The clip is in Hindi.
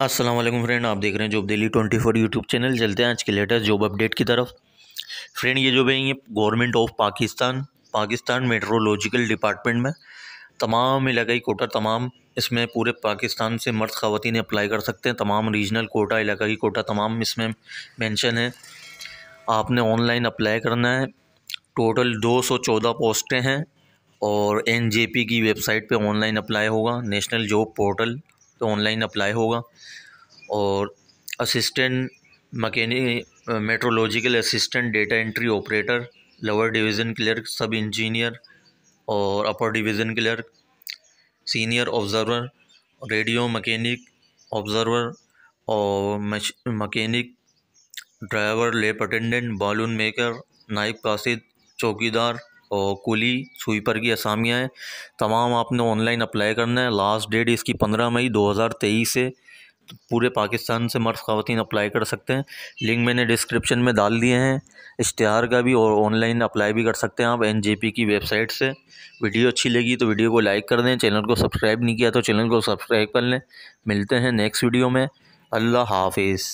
असलम फ्रेंड आप देख रहे हैं job daily twenty four YouTube channel चलते हैं आज के लेटेस्ट जॉब अपडेट की तरफ फ्रेंड ये जो है ये government of Pakistan Pakistan metrological department में तमाम इलाकई कोटा तमाम इसमें पूरे पाकिस्तान से मर्द ख़वान अप्लाई कर सकते हैं तमाम रीजनल कोटा इलाकई कोटा तमाम इसमें मैंशन है आपने ऑनलाइन अप्लाई करना है टोटल दो सौ चौदह पोस्टें हैं और एन जे पी की वेबसाइट पर ऑनलाइन अप्लाई होगा नेशनल जॉब पोर्टल तो ऑनलाइन अप्लाई होगा और assistant mechanic metrological assistant data entry operator lower division clerk sub engineer और upper division clerk senior observer radio mechanic observer और mechanic driver lab attendant balloon maker नाइब कासिद चौकीदार और कुली स्वीपर की असामियाँ हैं तमाम आपने ऑनलाइन अप्लाई करना है लास्ट डेट इसकी पंद्रह मई दो हज़ार तेईस है तो पूरे पाकिस्तान से मर्द खातन अप्लाई कर सकते हैं लिंक मैंने डिस्क्रिप्शन में डाल दिए हैं इश्तहार का भी और ऑनलाइन अप्लाई भी कर सकते हैं आप एन जे पी की वेबसाइट से वीडियो अच्छी लगी तो वीडियो को लाइक कर दें चैनल को सब्सक्राइब नहीं किया तो चैनल को सब्सक्राइब कर लें मिलते हैं नेक्स्ट वीडियो में अल्लाह हाफिज़